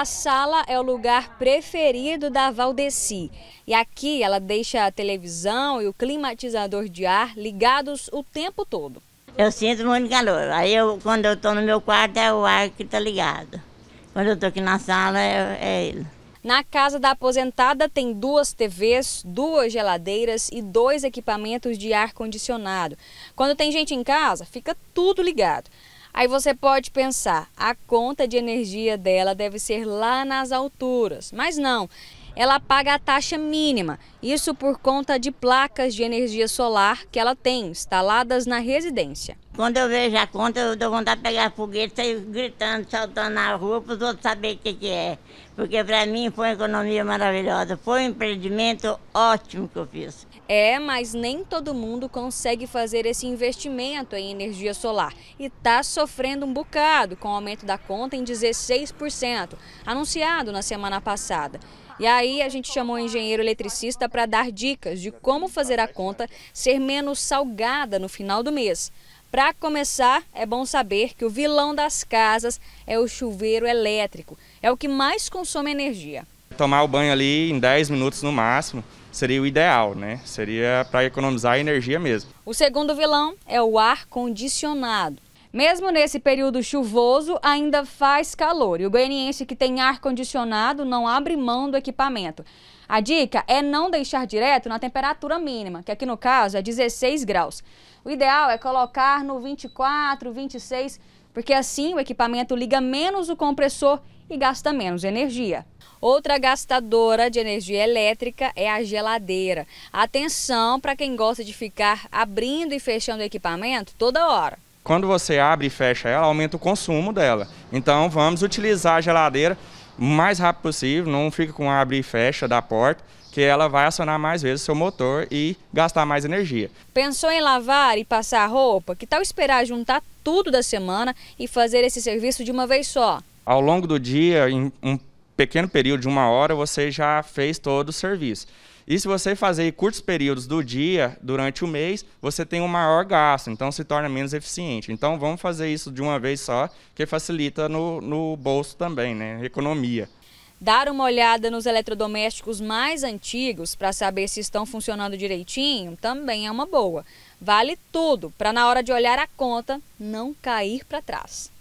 A sala é o lugar preferido da Valdeci. E aqui ela deixa a televisão e o climatizador de ar ligados o tempo todo. Eu sinto muito calor. Aí eu, quando eu estou no meu quarto é o ar que está ligado. Quando eu estou aqui na sala é, é ele. Na casa da aposentada tem duas TVs, duas geladeiras e dois equipamentos de ar condicionado. Quando tem gente em casa, fica tudo ligado. Aí você pode pensar, a conta de energia dela deve ser lá nas alturas. Mas não, ela paga a taxa mínima, isso por conta de placas de energia solar que ela tem instaladas na residência. Quando eu vejo a conta, eu dou vontade de pegar foguete, sair gritando, saltando na rua para os outros saberem o que, que é. Porque para mim foi uma economia maravilhosa, foi um empreendimento ótimo que eu fiz. É, mas nem todo mundo consegue fazer esse investimento em energia solar e está sofrendo um bocado com o aumento da conta em 16%, anunciado na semana passada. E aí a gente chamou o engenheiro eletricista para dar dicas de como fazer a conta ser menos salgada no final do mês. Para começar, é bom saber que o vilão das casas é o chuveiro elétrico. É o que mais consome energia. Tomar o banho ali em 10 minutos no máximo seria o ideal, né? Seria para economizar energia mesmo. O segundo vilão é o ar condicionado. Mesmo nesse período chuvoso, ainda faz calor e o goianiense que tem ar-condicionado não abre mão do equipamento. A dica é não deixar direto na temperatura mínima, que aqui no caso é 16 graus. O ideal é colocar no 24, 26, porque assim o equipamento liga menos o compressor e gasta menos energia. Outra gastadora de energia elétrica é a geladeira. Atenção para quem gosta de ficar abrindo e fechando o equipamento toda hora quando você abre e fecha ela, aumenta o consumo dela. Então vamos utilizar a geladeira o mais rápido possível, não fica com abre e fecha da porta, que ela vai acionar mais vezes o seu motor e gastar mais energia. Pensou em lavar e passar roupa? Que tal esperar juntar tudo da semana e fazer esse serviço de uma vez só? Ao longo do dia, um pequeno período de uma hora, você já fez todo o serviço. E se você fazer curtos períodos do dia, durante o mês, você tem um maior gasto, então se torna menos eficiente. Então vamos fazer isso de uma vez só, que facilita no, no bolso também, né? Economia. Dar uma olhada nos eletrodomésticos mais antigos para saber se estão funcionando direitinho também é uma boa. Vale tudo para na hora de olhar a conta não cair para trás.